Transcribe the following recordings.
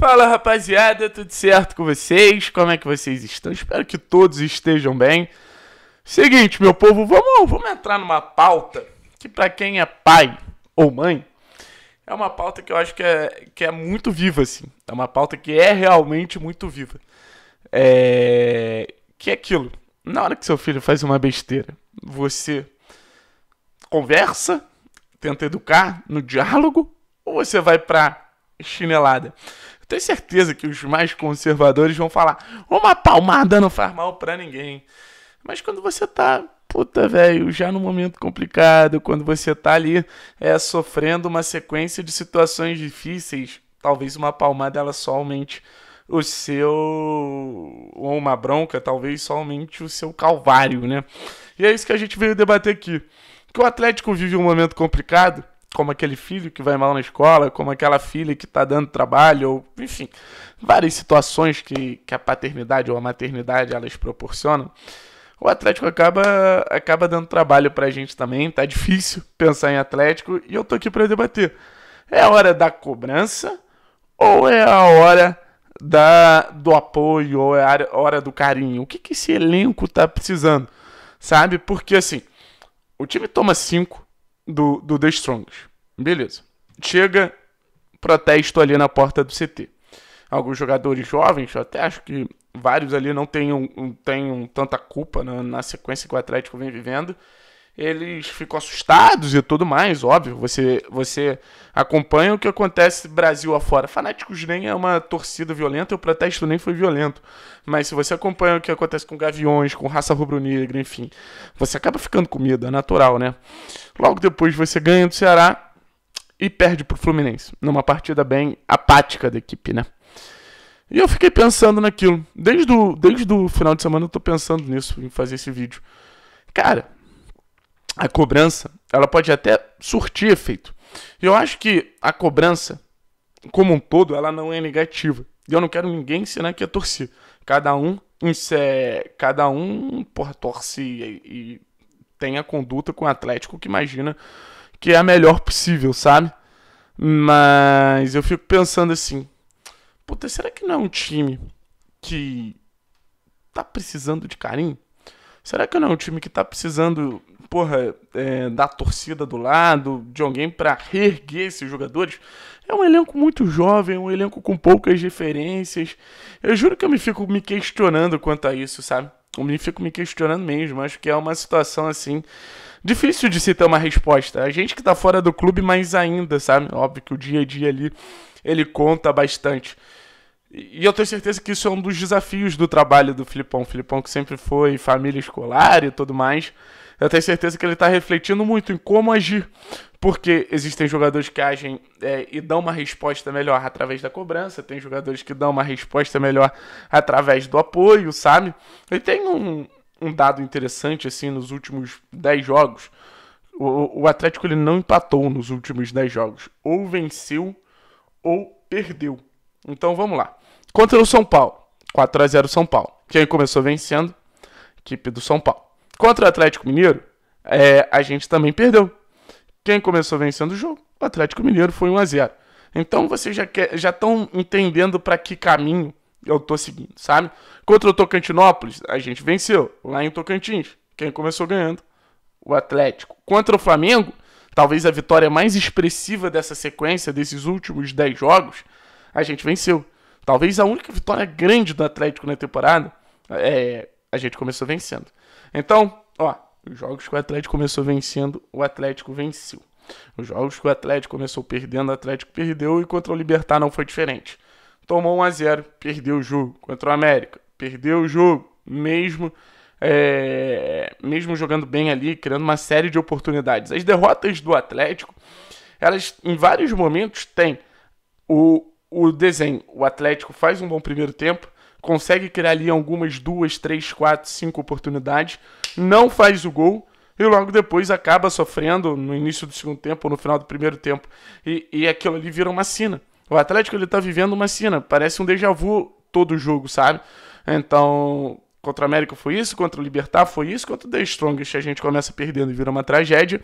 Fala rapaziada, tudo certo com vocês? Como é que vocês estão? Espero que todos estejam bem. Seguinte, meu povo, vamos, vamos entrar numa pauta que, para quem é pai ou mãe, é uma pauta que eu acho que é, que é muito viva, assim. É uma pauta que é realmente muito viva. É... Que é aquilo. Na hora que seu filho faz uma besteira, você conversa, tenta educar no diálogo, ou você vai pra chinelada? Tenho certeza que os mais conservadores vão falar: uma palmada não faz mal para ninguém. Mas quando você tá, puta, velho, já num momento complicado, quando você tá ali é, sofrendo uma sequência de situações difíceis, talvez uma palmada ela só aumente o seu. ou uma bronca, talvez só aumente o seu calvário, né? E é isso que a gente veio debater aqui. Que o Atlético vive um momento complicado como aquele filho que vai mal na escola, como aquela filha que está dando trabalho, ou, enfim, várias situações que, que a paternidade ou a maternidade elas proporcionam. O Atlético acaba, acaba dando trabalho para a gente também, tá difícil pensar em Atlético e eu tô aqui para debater. É a hora da cobrança ou é a hora da, do apoio ou é a hora do carinho? O que, que esse elenco tá precisando? Sabe? Porque assim, o time toma cinco do, do The Strongs. Beleza. Chega protesto ali na porta do CT. Alguns jogadores jovens, até acho que vários ali não tenham, tenham tanta culpa na, na sequência que o Atlético vem vivendo, eles ficam assustados e tudo mais, óbvio. Você, você acompanha o que acontece Brasil afora. Fanáticos nem é uma torcida violenta, o protesto nem foi violento. Mas se você acompanha o que acontece com gaviões, com raça rubro-negra, enfim, você acaba ficando com medo, é natural, né? Logo depois você ganha do Ceará e perde pro Fluminense, numa partida bem apática da equipe, né? E eu fiquei pensando naquilo. Desde o, desde o final de semana eu tô pensando nisso, em fazer esse vídeo. Cara, a cobrança, ela pode até surtir efeito. Eu acho que a cobrança, como um todo, ela não é negativa. E eu não quero ninguém ensinar que é torcer. Cada um, isso é, cada um porra, torce e, e tem a conduta com o Atlético que imagina que é a melhor possível, sabe? Mas eu fico pensando assim, puta, será que não é um time que tá precisando de carinho? Será que não é um time que tá precisando, porra, é, da torcida do lado, de alguém para reerguer esses jogadores? É um elenco muito jovem, um elenco com poucas referências. Eu juro que eu me fico me questionando quanto a isso, sabe? Eu me fico me questionando mesmo. Acho que é uma situação assim. Difícil de se ter uma resposta. A gente que tá fora do clube mais ainda, sabe? Óbvio que o dia a dia ali ele conta bastante. E eu tenho certeza que isso é um dos desafios do trabalho do Filipão. O Filipão que sempre foi família escolar e tudo mais. Eu tenho certeza que ele está refletindo muito em como agir. Porque existem jogadores que agem é, e dão uma resposta melhor através da cobrança, tem jogadores que dão uma resposta melhor através do apoio, sabe? E tem um, um dado interessante, assim, nos últimos 10 jogos. O, o Atlético ele não empatou nos últimos 10 jogos. Ou venceu ou perdeu. Então vamos lá. Contra o São Paulo. 4 a 0 São Paulo. Quem começou vencendo? Equipe do São Paulo. Contra o Atlético Mineiro, é, a gente também perdeu. Quem começou vencendo o jogo? O Atlético Mineiro foi 1 a 0. Então vocês já já estão entendendo para que caminho eu tô seguindo, sabe? Contra o Tocantinópolis, a gente venceu lá em Tocantins. Quem começou ganhando? O Atlético. Contra o Flamengo, talvez a vitória mais expressiva dessa sequência desses últimos 10 jogos, a gente venceu. Talvez a única vitória grande do Atlético na temporada, é, a gente começou vencendo. Então, ó, os jogos que o Atlético começou vencendo, o Atlético venceu. Os jogos que o Atlético começou perdendo, o Atlético perdeu e contra o Libertar não foi diferente. Tomou 1 a 0, perdeu o jogo. Contra o América, perdeu o jogo, mesmo é, mesmo jogando bem ali, criando uma série de oportunidades. As derrotas do Atlético, elas em vários momentos têm o, o desenho. O Atlético faz um bom primeiro tempo, consegue criar ali algumas duas, três, quatro, cinco oportunidades, não faz o gol e logo depois acaba sofrendo no início do segundo tempo ou no final do primeiro tempo. E, e aquilo ali vira uma sina. O Atlético ele tá vivendo uma sina, parece um déjà vu todo jogo, sabe? Então, contra o América foi isso, contra o Libertar foi isso, contra o The Strongest a gente começa perdendo e vira uma tragédia.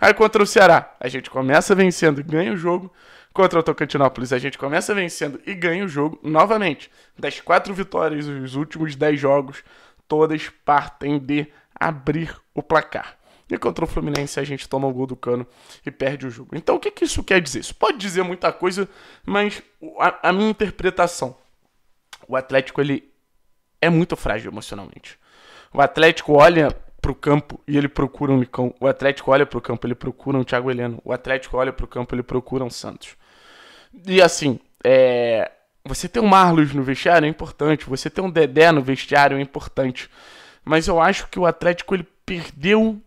Aí contra o Ceará, a gente começa vencendo e ganha o jogo contra o Tocantinópolis. A gente começa vencendo e ganha o jogo novamente. Das quatro vitórias dos últimos dez jogos, todas partem de abrir o placar. E contra o Fluminense a gente toma o gol do cano e perde o jogo. Então o que, que isso quer dizer? Isso pode dizer muita coisa, mas a, a minha interpretação. O Atlético ele é muito frágil emocionalmente. O Atlético olha para o campo e ele procura um Micão O Atlético olha para o campo, ele procura um Thiago Heleno. O Atlético olha para o campo, ele procura um Santos. E assim, é... você ter um Marlos no vestiário é importante, você ter um Dedé no vestiário é importante. Mas eu acho que o Atlético ele perdeu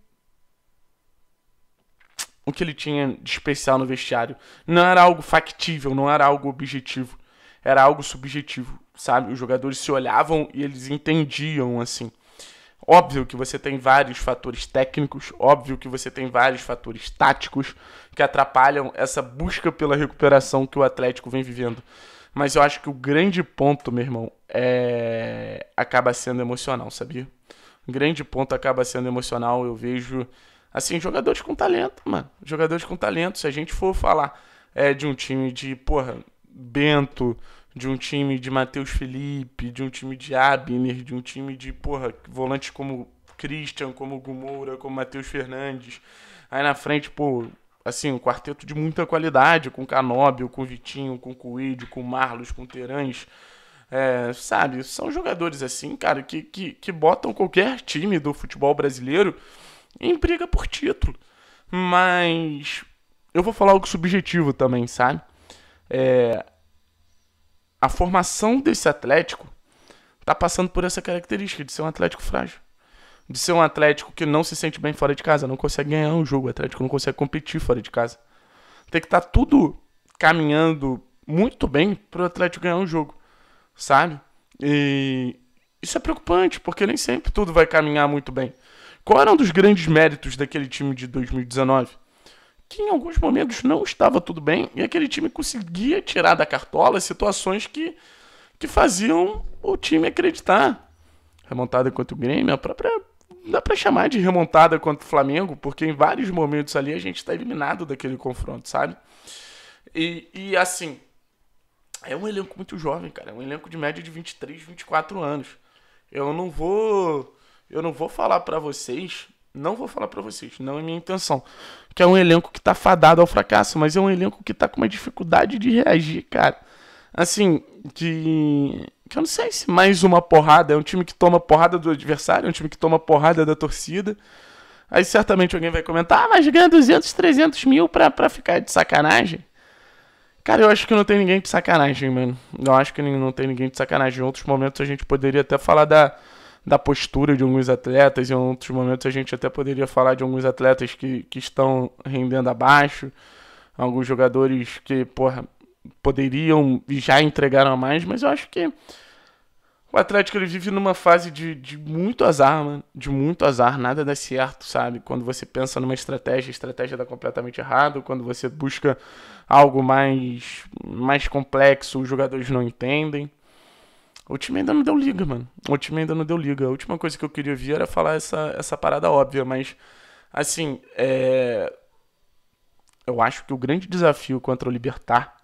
o que ele tinha de especial no vestiário. Não era algo factível, não era algo objetivo. Era algo subjetivo, sabe? Os jogadores se olhavam e eles entendiam, assim. Óbvio que você tem vários fatores técnicos, óbvio que você tem vários fatores táticos que atrapalham essa busca pela recuperação que o Atlético vem vivendo. Mas eu acho que o grande ponto, meu irmão, é... acaba sendo emocional, sabia? O grande ponto acaba sendo emocional. Eu vejo, assim, jogadores com talento, mano. Jogadores com talento. Se a gente for falar é, de um time de, porra, Bento, de um time de Matheus Felipe, de um time de Abner, de um time de, porra, volantes como Christian, como Gumoura, como Matheus Fernandes. Aí na frente, pô, assim, um quarteto de muita qualidade, com Canóbio, com Vitinho, com Coelho, com Marlos, com Terãs. É, sabe, são jogadores assim, cara, que, que, que botam qualquer time do futebol brasileiro em briga por título. Mas eu vou falar algo subjetivo também, sabe? É, a formação desse Atlético está passando por essa característica de ser um Atlético frágil. De ser um Atlético que não se sente bem fora de casa, não consegue ganhar um jogo, o Atlético não consegue competir fora de casa. Tem que estar tá tudo caminhando muito bem para o Atlético ganhar um jogo, sabe? E isso é preocupante, porque nem sempre tudo vai caminhar muito bem. Qual era um dos grandes méritos daquele time de 2019? que em alguns momentos não estava tudo bem e aquele time conseguia tirar da cartola situações que, que faziam o time acreditar. Remontada contra o Grêmio, a própria. Dá para chamar de remontada contra o Flamengo, porque em vários momentos ali a gente está eliminado daquele confronto, sabe? E, e assim, é um elenco muito jovem, cara. É um elenco de média de 23, 24 anos. Eu não vou. Eu não vou falar para vocês não vou falar para vocês, não é minha intenção. Que é um elenco que tá fadado ao fracasso, mas é um elenco que tá com uma dificuldade de reagir, cara. Assim, de. Que eu não sei se mais uma porrada. É um time que toma porrada do adversário, é um time que toma porrada da torcida. Aí certamente alguém vai comentar, ah, mas ganha 200, 300 mil pra, pra ficar de sacanagem. Cara, eu acho que não tem ninguém de sacanagem, mano. Eu acho que não tem ninguém de sacanagem. Em outros momentos a gente poderia até falar da da postura de alguns atletas. Em outros momentos a gente até poderia falar de alguns atletas que, que estão rendendo abaixo, alguns jogadores que, porra, poderiam e já entregaram a mais, mas eu acho que o Atlético ele vive numa fase de, de muito azar, mano. De muito azar, nada dá certo, sabe? Quando você pensa numa estratégia, a estratégia dá completamente errado. Quando você busca algo mais, mais complexo, os jogadores não entendem. O time ainda não deu liga, mano. O time ainda não deu liga. A última coisa que eu queria ouvir era falar essa, essa parada óbvia, mas, assim, é... eu acho que o grande desafio contra o Libertar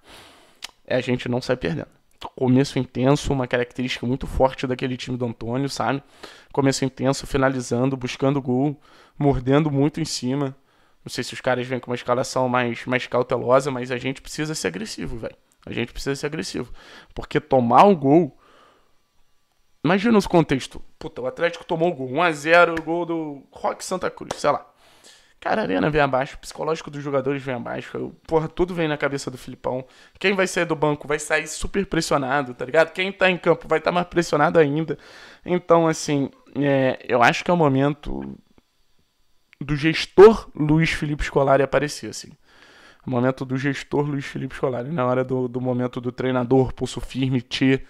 é a gente não sair perdendo. Começo intenso, uma característica muito forte daquele time do Antônio, sabe? Começo intenso, finalizando, buscando gol, mordendo muito em cima. Não sei se os caras vêm com uma escalação mais, mais cautelosa, mas a gente precisa ser agressivo, velho. A gente precisa ser agressivo. Porque tomar um gol Imagina os contextos. Puta, o Atlético tomou o gol. 1x0, gol do Rock Santa Cruz, sei lá. Cara, a arena vem abaixo, o psicológico dos jogadores vem abaixo. Eu, porra, tudo vem na cabeça do Filipão. Quem vai sair do banco vai sair super pressionado, tá ligado? Quem tá em campo vai estar tá mais pressionado ainda. Então, assim, é, eu acho que é o momento do gestor Luiz Felipe Scolari aparecer, assim. O momento do gestor Luiz Felipe Scolari, na hora do, do momento do treinador, pulso firme, tchê.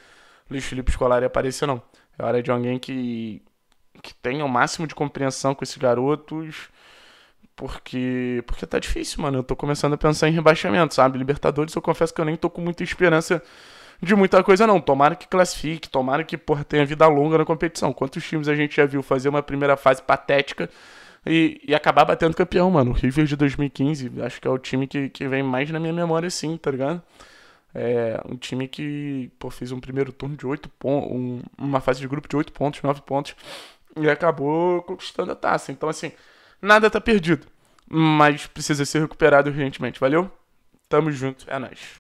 Luiz Felipe Escolari aparecer, não. É hora de alguém que, que tenha o máximo de compreensão com esses garotos, porque porque tá difícil, mano. Eu tô começando a pensar em rebaixamento, sabe? Libertadores, eu confesso que eu nem tô com muita esperança de muita coisa, não. Tomara que classifique, tomara que porra, tenha vida longa na competição. Quantos times a gente já viu fazer uma primeira fase patética e, e acabar batendo campeão, mano? O River de 2015, acho que é o time que, que vem mais na minha memória, sim, tá ligado? É, um time que pô, fez um primeiro turno de 8 pontos, um, uma fase de grupo de 8 pontos, 9 pontos, e acabou conquistando a taça. Então, assim, nada tá perdido, mas precisa ser recuperado urgentemente. Valeu? Tamo junto, é nóis.